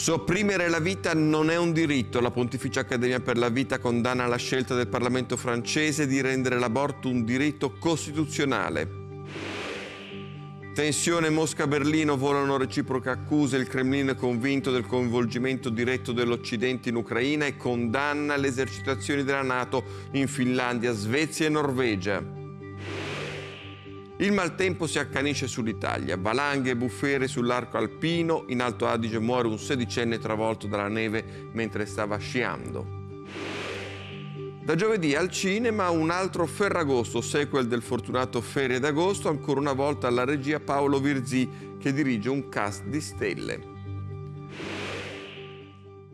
Sopprimere la vita non è un diritto. La Pontificia Accademia per la Vita condanna la scelta del Parlamento francese di rendere l'aborto un diritto costituzionale. Tensione Mosca-Berlino volano reciproche accuse, il Cremlino è convinto del coinvolgimento diretto dell'Occidente in Ucraina e condanna le esercitazioni della Nato in Finlandia, Svezia e Norvegia. Il maltempo si accanisce sull'Italia, valanghe e bufere sull'arco alpino, in Alto Adige muore un sedicenne travolto dalla neve mentre stava sciando. Da giovedì al cinema un altro Ferragosto, sequel del fortunato Ferie d'Agosto, ancora una volta alla regia Paolo Virzì che dirige un cast di stelle.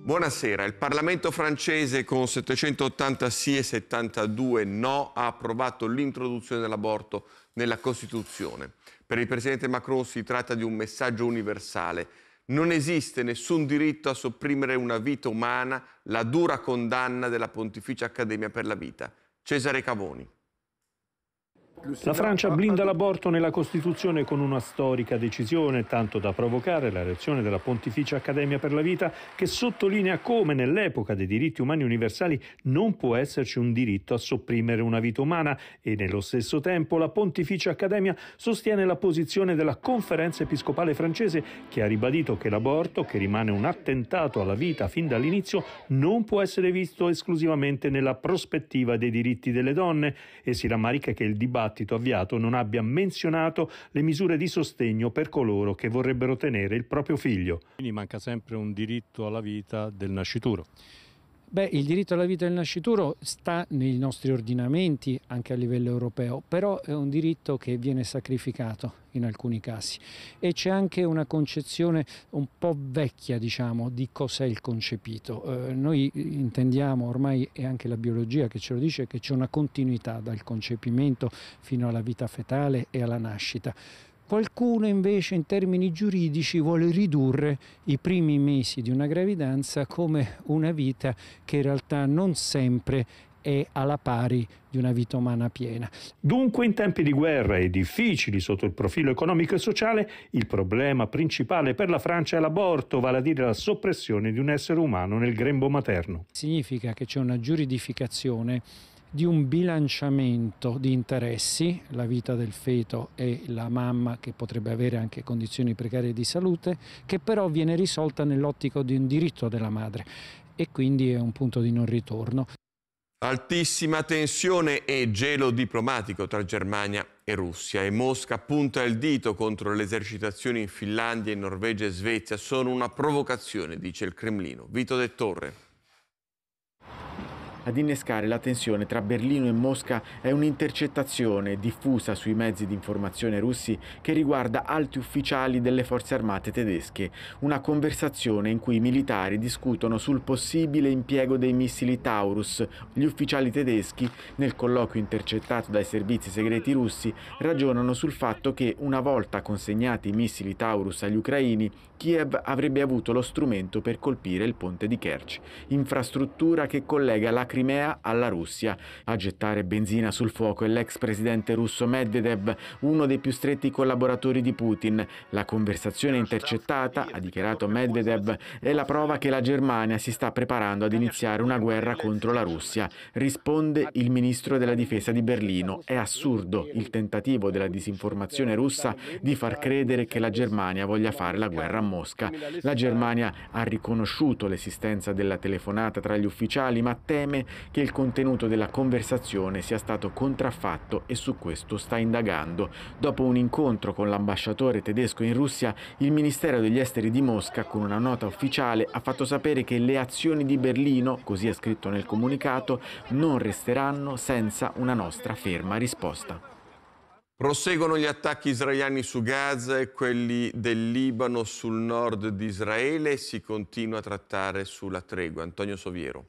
Buonasera. Il Parlamento francese con 780 sì e 72 no ha approvato l'introduzione dell'aborto nella Costituzione. Per il presidente Macron si tratta di un messaggio universale. Non esiste nessun diritto a sopprimere una vita umana, la dura condanna della Pontificia Accademia per la Vita. Cesare Cavoni. La Francia blinda l'aborto nella Costituzione con una storica decisione, tanto da provocare la reazione della Pontificia Accademia per la Vita, che sottolinea come nell'epoca dei diritti umani universali non può esserci un diritto a sopprimere una vita umana e nello stesso tempo la Pontificia Accademia sostiene la posizione della Conferenza Episcopale francese che ha ribadito che l'aborto, che rimane un attentato alla vita fin dall'inizio, non può essere visto esclusivamente nella prospettiva dei diritti delle donne e si rammarica che il dibattito dibattito avviato non abbia menzionato le misure di sostegno per coloro che vorrebbero tenere il proprio figlio. Quindi manca sempre un diritto alla vita del nascituro. Beh, il diritto alla vita del nascituro sta nei nostri ordinamenti anche a livello europeo, però è un diritto che viene sacrificato in alcuni casi e c'è anche una concezione un po' vecchia diciamo di cos'è il concepito. Eh, noi intendiamo ormai è anche la biologia che ce lo dice che c'è una continuità dal concepimento fino alla vita fetale e alla nascita. Qualcuno invece in termini giuridici vuole ridurre i primi mesi di una gravidanza come una vita che in realtà non sempre è alla pari di una vita umana piena. Dunque in tempi di guerra e difficili sotto il profilo economico e sociale, il problema principale per la Francia è l'aborto, vale a dire la soppressione di un essere umano nel grembo materno. Significa che c'è una giuridificazione di un bilanciamento di interessi, la vita del feto e la mamma che potrebbe avere anche condizioni precarie di salute, che però viene risolta nell'ottica di un diritto della madre e quindi è un punto di non ritorno. Altissima tensione e gelo diplomatico tra Germania e Russia e Mosca punta il dito contro le esercitazioni in Finlandia, in Norvegia e Svezia. Sono una provocazione, dice il Cremlino. Vito De Torre ad innescare la tensione tra Berlino e Mosca è un'intercettazione diffusa sui mezzi di informazione russi che riguarda alti ufficiali delle forze armate tedesche, una conversazione in cui i militari discutono sul possibile impiego dei missili Taurus. Gli ufficiali tedeschi, nel colloquio intercettato dai servizi segreti russi, ragionano sul fatto che una volta consegnati i missili Taurus agli ucraini, Kiev avrebbe avuto lo strumento per colpire il ponte di Kerch, infrastruttura che collega la Crimea alla Russia. A gettare benzina sul fuoco è l'ex presidente russo Medvedev, uno dei più stretti collaboratori di Putin. La conversazione intercettata, ha dichiarato Medvedev, è la prova che la Germania si sta preparando ad iniziare una guerra contro la Russia. Risponde il ministro della difesa di Berlino. È assurdo il tentativo della disinformazione russa di far credere che la Germania voglia fare la guerra a Mosca. La Germania ha riconosciuto l'esistenza della telefonata tra gli ufficiali ma teme che il contenuto della conversazione sia stato contraffatto e su questo sta indagando. Dopo un incontro con l'ambasciatore tedesco in Russia, il Ministero degli Esteri di Mosca, con una nota ufficiale, ha fatto sapere che le azioni di Berlino, così è scritto nel comunicato, non resteranno senza una nostra ferma risposta. Proseguono gli attacchi israeliani su Gaza e quelli del Libano sul nord di Israele e si continua a trattare sulla tregua. Antonio Soviero.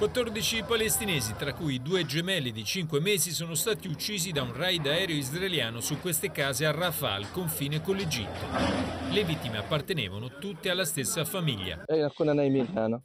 14 palestinesi, tra cui due gemelli di 5 mesi, sono stati uccisi da un raid aereo israeliano su queste case a Rafah, al confine con l'Egitto. Le vittime appartenevano tutte alla stessa famiglia. Eh,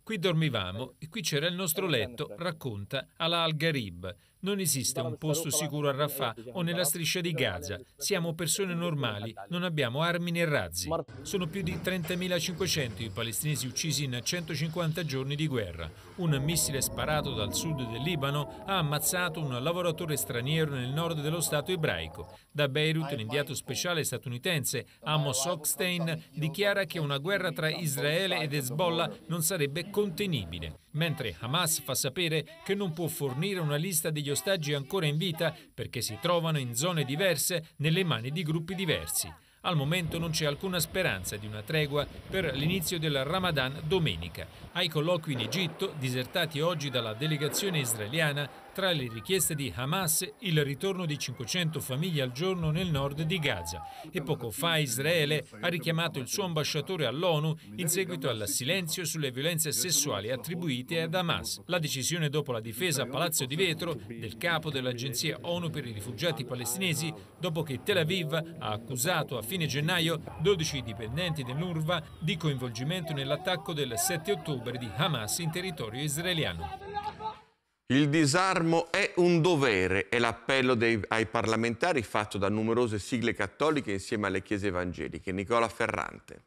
qui dormivamo e qui c'era il nostro letto, racconta Ala al-Gharib. Non esiste un posto sicuro a Rafah o nella striscia di Gaza. Siamo persone normali, non abbiamo armi né razzi. Sono più di 30.500 i palestinesi uccisi in 150 giorni di guerra. Un missile sparato dal sud del Libano, ha ammazzato un lavoratore straniero nel nord dello Stato ebraico. Da Beirut l'inviato speciale statunitense Amos Hochstein dichiara che una guerra tra Israele ed Hezbollah non sarebbe contenibile, mentre Hamas fa sapere che non può fornire una lista degli ostaggi ancora in vita perché si trovano in zone diverse nelle mani di gruppi diversi. Al momento non c'è alcuna speranza di una tregua per l'inizio del Ramadan domenica. Ai colloqui in Egitto, disertati oggi dalla delegazione israeliana, tra le richieste di Hamas il ritorno di 500 famiglie al giorno nel nord di Gaza e poco fa Israele ha richiamato il suo ambasciatore all'ONU in seguito al silenzio sulle violenze sessuali attribuite ad Hamas. La decisione dopo la difesa a Palazzo di Vetro del capo dell'Agenzia ONU per i rifugiati palestinesi dopo che Tel Aviv ha accusato a fine gennaio 12 dipendenti dell'UNRWA di coinvolgimento nell'attacco del 7 ottobre di Hamas in territorio israeliano. Il disarmo è un dovere, è l'appello ai parlamentari fatto da numerose sigle cattoliche insieme alle chiese evangeliche. Nicola Ferrante.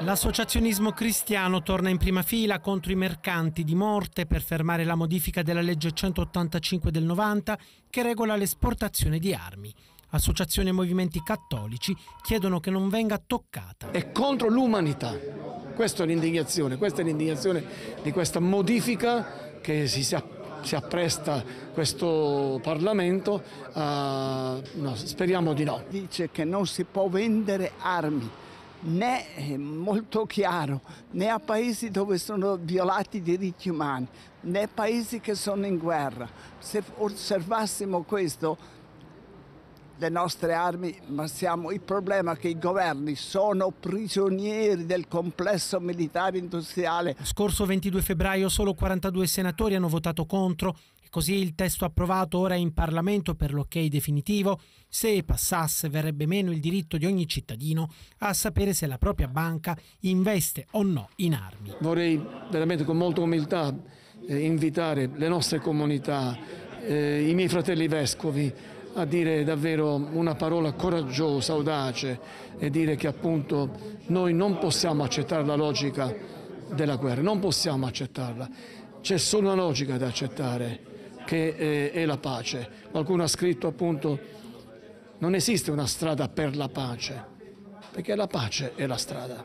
L'associazionismo cristiano torna in prima fila contro i mercanti di morte per fermare la modifica della legge 185 del 90 che regola l'esportazione di armi. Associazioni e movimenti cattolici chiedono che non venga toccata. È contro l'umanità. Questa è l'indignazione, questa è l'indignazione di questa modifica che si, si appresta questo Parlamento, uh, no, speriamo di no. Dice che non si può vendere armi, né è eh, molto chiaro, né a paesi dove sono violati i diritti umani, né a paesi che sono in guerra. Se osservassimo questo le nostre armi, ma siamo il problema è che i governi sono prigionieri del complesso militare industriale. Scorso 22 febbraio solo 42 senatori hanno votato contro e così il testo approvato ora in Parlamento per l'ok definitivo, se passasse verrebbe meno il diritto di ogni cittadino a sapere se la propria banca investe o no in armi. Vorrei veramente con molta umiltà eh, invitare le nostre comunità, eh, i miei fratelli vescovi a dire davvero una parola coraggiosa, audace e dire che appunto noi non possiamo accettare la logica della guerra, non possiamo accettarla. C'è solo una logica da accettare che è, eh, è la pace. Qualcuno ha scritto appunto non esiste una strada per la pace, perché la pace è la strada.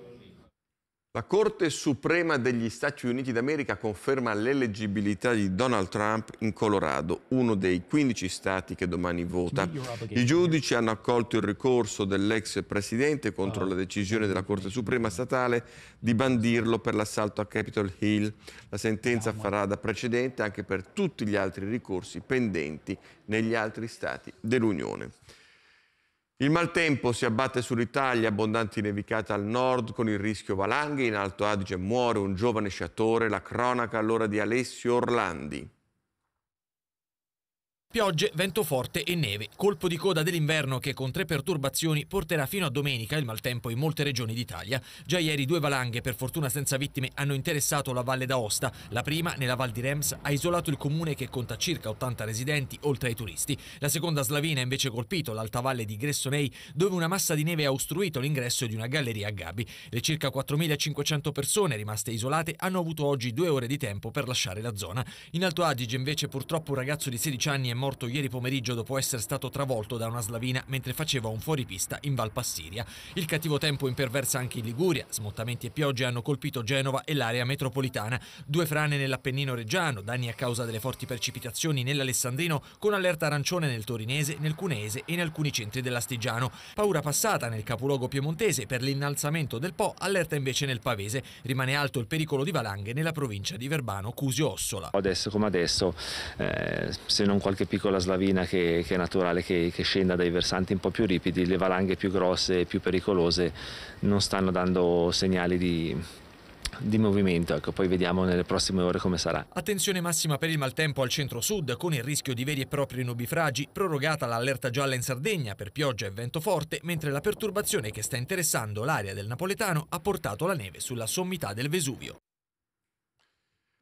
La Corte Suprema degli Stati Uniti d'America conferma l'eleggibilità di Donald Trump in Colorado, uno dei 15 stati che domani vota. I giudici hanno accolto il ricorso dell'ex presidente contro ah. la decisione della Corte Suprema statale di bandirlo per l'assalto a Capitol Hill. La sentenza farà da precedente anche per tutti gli altri ricorsi pendenti negli altri stati dell'Unione. Il maltempo si abbatte sull'Italia, abbondanti nevicate al nord con il rischio valanghe, in Alto Adige muore un giovane sciatore, la cronaca allora di Alessio Orlandi. Piogge, vento forte e neve, colpo di coda dell'inverno che con tre perturbazioni porterà fino a domenica il maltempo in molte regioni d'Italia. Già ieri due valanghe, per fortuna senza vittime, hanno interessato la Valle d'Aosta. La prima, nella Val di Rems, ha isolato il comune che conta circa 80 residenti, oltre ai turisti. La seconda slavina ha invece colpito l'alta valle di Gressonei, dove una massa di neve ha ostruito l'ingresso di una galleria a Gabi. Le circa 4.500 persone rimaste isolate hanno avuto oggi due ore di tempo per lasciare la zona. In Alto Adige invece purtroppo un ragazzo di 16 anni è morto ieri pomeriggio dopo essere stato travolto da una slavina mentre faceva un fuoripista in Val Passiria. Il cattivo tempo imperversa anche in Liguria, smottamenti e piogge hanno colpito Genova e l'area metropolitana, due frane nell'Appennino reggiano, danni a causa delle forti precipitazioni nell'Alessandrino con allerta arancione nel Torinese, nel Cuneese e in alcuni centri dell'Astigiano. Paura passata nel capoluogo piemontese per l'innalzamento del Po, allerta invece nel Pavese. Rimane alto il pericolo di valanghe nella provincia di Verbano Cusio Ossola. Adesso come adesso, eh, se non qualche piccola slavina che, che è naturale che, che, scenda dai versanti un po' più ripidi, le valanghe più grosse e più pericolose non stanno dando segnali di, di movimento, ecco, poi vediamo nelle prossime ore come sarà. Attenzione massima per il maltempo al centro-sud con il rischio di veri e propri nubifragi, prorogata l'allerta gialla in Sardegna per pioggia e vento forte, mentre la perturbazione che sta interessando l'area del Napoletano ha portato la neve sulla sommità del Vesuvio.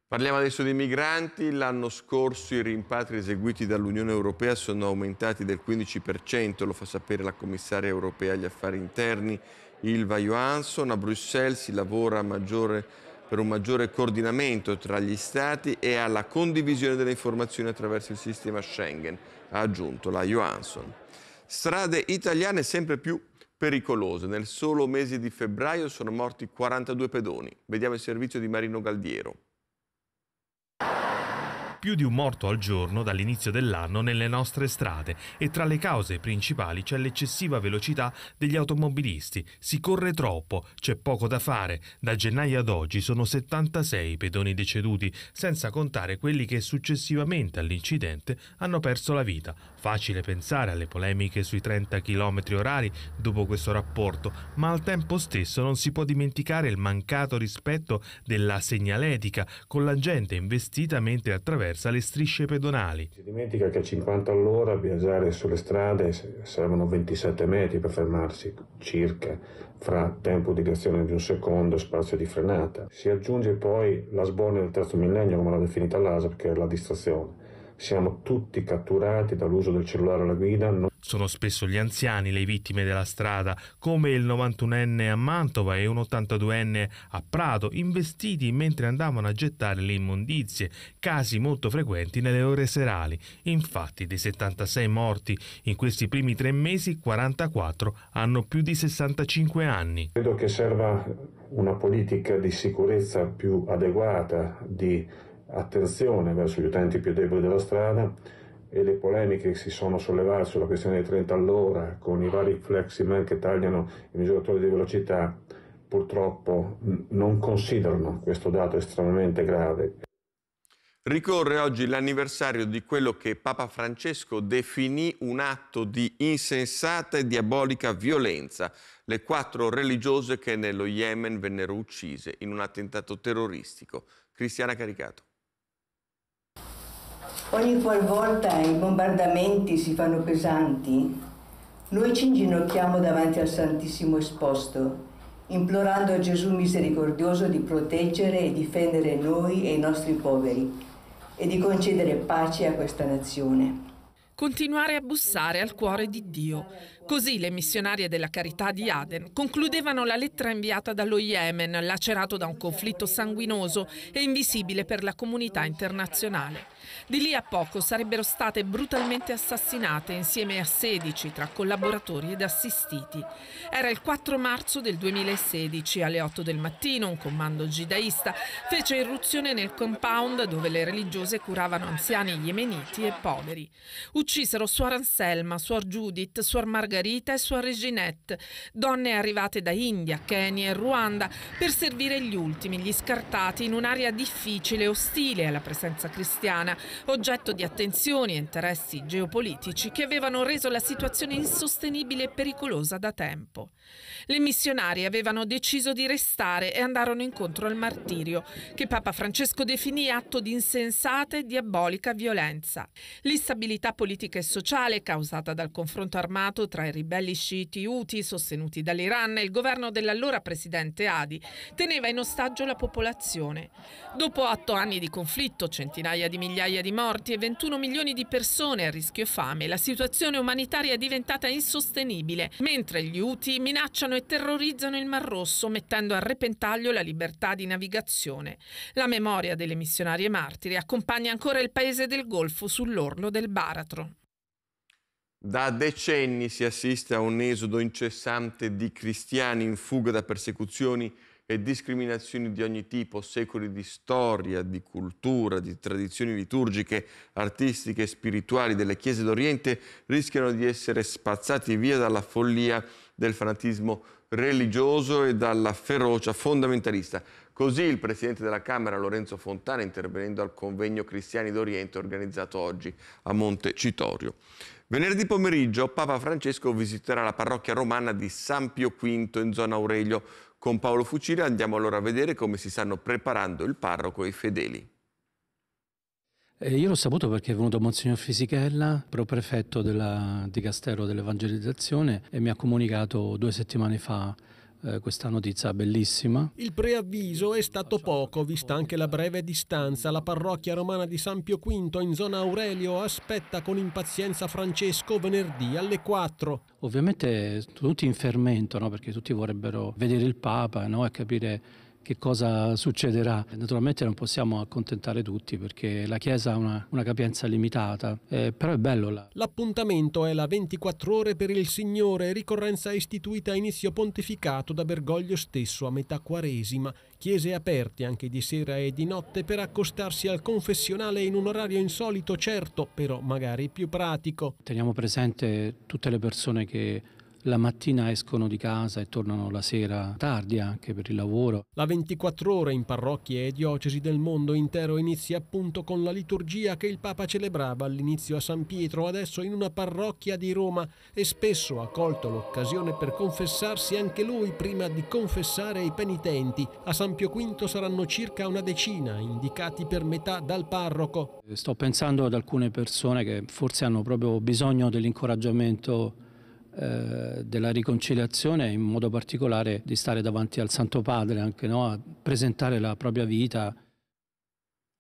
Parliamo adesso di migranti. L'anno scorso i rimpatri eseguiti dall'Unione Europea sono aumentati del 15%, lo fa sapere la commissaria europea agli affari interni Ilva Johansson. A Bruxelles si lavora maggiore, per un maggiore coordinamento tra gli Stati e alla condivisione delle informazioni attraverso il sistema Schengen, ha aggiunto la Johansson. Strade italiane sempre più pericolose. Nel solo mese di febbraio sono morti 42 pedoni. Vediamo il servizio di Marino Galdiero più di un morto al giorno dall'inizio dell'anno nelle nostre strade e tra le cause principali c'è l'eccessiva velocità degli automobilisti. Si corre troppo, c'è poco da fare. Da gennaio ad oggi sono 76 i pedoni deceduti, senza contare quelli che successivamente all'incidente hanno perso la vita. Facile pensare alle polemiche sui 30 km orari dopo questo rapporto, ma al tempo stesso non si può dimenticare il mancato rispetto della segnaletica con la gente investita mentre attraversa attraversa le strisce pedonali. Si dimentica che a 50 all'ora viaggiare sulle strade servono 27 metri per fermarsi circa fra tempo di reazione di un secondo e spazio di frenata. Si aggiunge poi la sbornia del terzo millennio, come l'ha definita l'ASAP, che è la distrazione siamo tutti catturati dall'uso del cellulare alla guida. Sono spesso gli anziani le vittime della strada, come il 91enne a Mantova e un 82enne a Prato, investiti mentre andavano a gettare le immondizie, casi molto frequenti nelle ore serali. Infatti, dei 76 morti in questi primi tre mesi, 44 hanno più di 65 anni. Credo che serva una politica di sicurezza più adeguata, di attenzione verso gli utenti più deboli della strada e le polemiche che si sono sollevate sulla questione dei 30 all'ora con i vari fleximan che tagliano i misuratori di velocità purtroppo non considerano questo dato estremamente grave. Ricorre oggi l'anniversario di quello che Papa Francesco definì un atto di insensata e diabolica violenza, le quattro religiose che nello Yemen vennero uccise in un attentato terroristico. Cristiana Caricato. Ogni qualvolta i bombardamenti si fanno pesanti, noi ci inginocchiamo davanti al Santissimo Esposto, implorando a Gesù misericordioso di proteggere e difendere noi e i nostri poveri e di concedere pace a questa nazione continuare a bussare al cuore di Dio. Così le missionarie della carità di Aden concludevano la lettera inviata dallo Yemen, lacerato da un conflitto sanguinoso e invisibile per la comunità internazionale. Di lì a poco sarebbero state brutalmente assassinate insieme a 16 tra collaboratori ed assistiti. Era il 4 marzo del 2016, alle 8 del mattino, un comando gidaista fece irruzione nel compound dove le religiose curavano anziani yemeniti e poveri uccisero Suor Anselma, Suor Judith, Suor Margherita e Suor Reginette, donne arrivate da India, Kenya e Ruanda per servire gli ultimi, gli scartati, in un'area difficile e ostile alla presenza cristiana, oggetto di attenzioni e interessi geopolitici che avevano reso la situazione insostenibile e pericolosa da tempo. Le missionarie avevano deciso di restare e andarono incontro al martirio, che Papa Francesco definì atto di insensata e diabolica violenza. L'instabilità politica politica e sociale causata dal confronto armato tra i ribelli sciiti Houthi sostenuti dall'Iran e il governo dell'allora presidente Hadi teneva in ostaggio la popolazione. Dopo otto anni di conflitto, centinaia di migliaia di morti e 21 milioni di persone a rischio fame, la situazione umanitaria è diventata insostenibile, mentre gli Houthi minacciano e terrorizzano il Mar Rosso mettendo a repentaglio la libertà di navigazione. La memoria delle missionarie martiri accompagna ancora il paese del Golfo sull'orlo del baratro. Da decenni si assiste a un esodo incessante di cristiani in fuga da persecuzioni e discriminazioni di ogni tipo, secoli di storia, di cultura, di tradizioni liturgiche, artistiche e spirituali delle chiese d'Oriente rischiano di essere spazzati via dalla follia del fanatismo religioso e dalla ferocia fondamentalista. Così il Presidente della Camera Lorenzo Fontana intervenendo al convegno Cristiani d'Oriente organizzato oggi a Monte Citorio. Venerdì pomeriggio Papa Francesco visiterà la parrocchia romana di San Pio V in zona Aurelio. Con Paolo Fucile andiamo allora a vedere come si stanno preparando il parroco e i fedeli. Eh, io l'ho saputo perché è venuto Monsignor Fisichella, pro-prefetto di Castello dell'Evangelizzazione, e mi ha comunicato due settimane fa eh, questa notizia bellissima. Il preavviso è stato poco, vista anche la breve distanza. La parrocchia romana di San Pio V in zona Aurelio aspetta con impazienza Francesco venerdì alle 4. Ovviamente tutti in fermento, no? perché tutti vorrebbero vedere il Papa no? e capire che cosa succederà. Naturalmente non possiamo accontentare tutti perché la Chiesa ha una, una capienza limitata, eh, però è bello là. L'appuntamento è la 24 ore per il Signore, ricorrenza istituita a inizio pontificato da Bergoglio stesso a metà quaresima, chiese aperte anche di sera e di notte per accostarsi al confessionale in un orario insolito certo, però magari più pratico. Teniamo presente tutte le persone che la mattina escono di casa e tornano la sera tardi anche per il lavoro. La 24 ore in parrocchie e diocesi del mondo intero inizia appunto con la liturgia che il Papa celebrava all'inizio a San Pietro, adesso in una parrocchia di Roma e spesso ha colto l'occasione per confessarsi anche lui prima di confessare i penitenti. A San Pio V saranno circa una decina, indicati per metà dal parroco. Sto pensando ad alcune persone che forse hanno proprio bisogno dell'incoraggiamento eh, della riconciliazione, e in modo particolare di stare davanti al Santo Padre, anche no? a presentare la propria vita.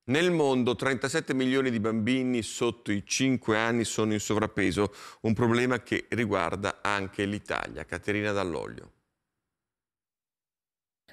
Nel mondo 37 milioni di bambini sotto i 5 anni sono in sovrappeso, un problema che riguarda anche l'Italia. Caterina Dall'Oglio.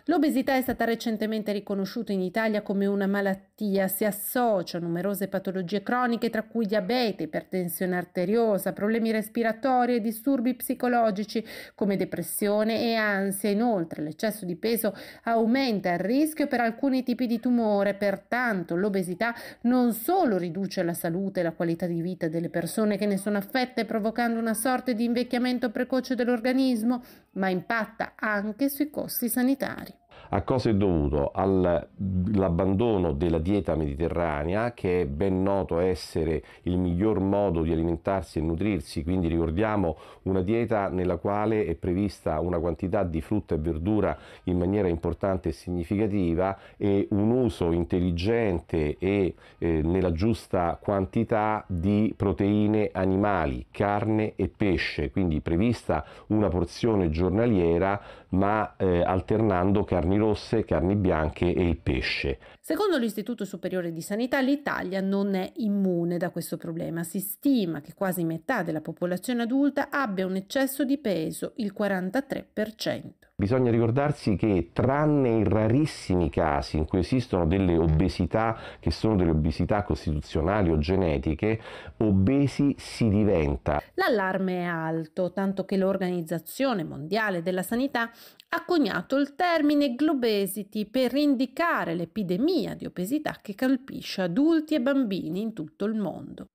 L'obesità è stata recentemente riconosciuta in Italia come una malattia, si associa a numerose patologie croniche tra cui diabete, ipertensione arteriosa, problemi respiratori e disturbi psicologici come depressione e ansia. Inoltre l'eccesso di peso aumenta il rischio per alcuni tipi di tumore, pertanto l'obesità non solo riduce la salute e la qualità di vita delle persone che ne sono affette provocando una sorta di invecchiamento precoce dell'organismo, ma impatta anche sui costi sanitari. A cosa è dovuto? All'abbandono della dieta mediterranea, che è ben noto essere il miglior modo di alimentarsi e nutrirsi, quindi ricordiamo una dieta nella quale è prevista una quantità di frutta e verdura in maniera importante e significativa e un uso intelligente e eh, nella giusta quantità di proteine animali, carne e pesce, quindi prevista una porzione giornaliera ma eh, alternando carni rosse, carni bianche e il pesce. Secondo l'Istituto Superiore di Sanità l'Italia non è immune da questo problema. Si stima che quasi metà della popolazione adulta abbia un eccesso di peso, il 43%. Bisogna ricordarsi che tranne i rarissimi casi in cui esistono delle obesità che sono delle obesità costituzionali o genetiche, obesi si diventa. L'allarme è alto, tanto che l'Organizzazione Mondiale della Sanità ha coniato il termine globesity per indicare l'epidemia di obesità che colpisce adulti e bambini in tutto il mondo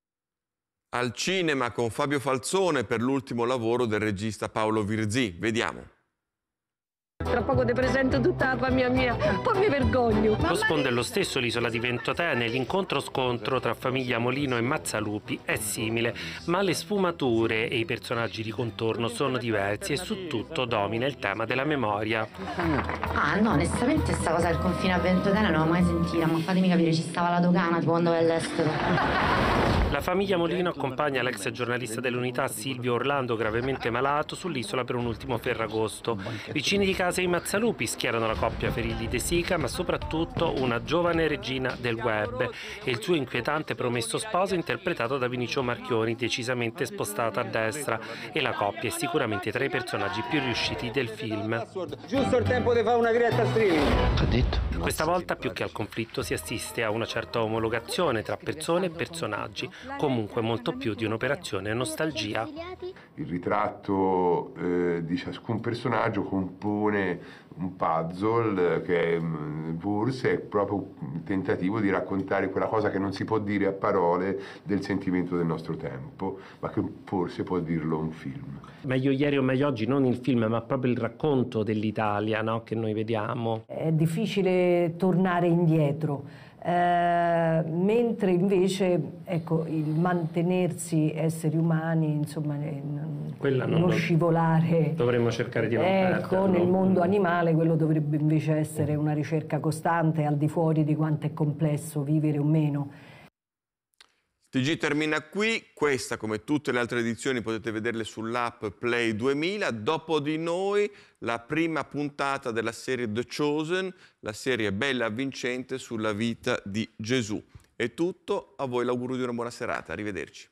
al cinema con Fabio Falzone per l'ultimo lavoro del regista Paolo Virzì. Vediamo. Tra poco ti presento tutta la famiglia mia, poi mi vergogno. Lo sponde lo stesso l'isola di Ventotene, l'incontro scontro tra famiglia Molino e Mazzalupi è simile, ma le sfumature e i personaggi di contorno sono diversi e su tutto domina il tema della memoria. Ah no, onestamente sta cosa del confine a Ventotene non l'ho mai sentita, ma fatemi capire, ci stava la dogana tipo quando è all'estero. La famiglia Molino accompagna l'ex giornalista dell'unità Silvio Orlando, gravemente malato, sull'isola per un ultimo ferragosto. Vicini di casa i Mazzalupi schierano la coppia di De Sica, ma soprattutto una giovane regina del web e il suo inquietante promesso sposo interpretato da Vinicio Marchioni, decisamente spostata a destra. E la coppia è sicuramente tra i personaggi più riusciti del film. Giusto il tempo di fare una diretta streaming. Questa volta più che al conflitto si assiste a una certa omologazione tra persone e personaggi, comunque molto più di un'operazione nostalgia. Il ritratto eh, di ciascun personaggio compone un puzzle che è, mm, forse è proprio il tentativo di raccontare quella cosa che non si può dire a parole del sentimento del nostro tempo, ma che forse può dirlo un film. Meglio ieri o meglio oggi, non il film, ma proprio il racconto dell'Italia no? che noi vediamo. È difficile tornare indietro eh, mentre invece ecco, il mantenersi esseri umani, insomma, eh, Quella non, non scivolare. Dovremmo cercare di Ecco, perderlo. nel mondo mm. animale quello dovrebbe invece mm. essere una ricerca costante, al di fuori di quanto è complesso vivere o meno. TG termina qui, questa come tutte le altre edizioni potete vederle sull'app Play 2000, dopo di noi la prima puntata della serie The Chosen, la serie bella avvincente sulla vita di Gesù. È tutto, a voi l'augurio di una buona serata, arrivederci.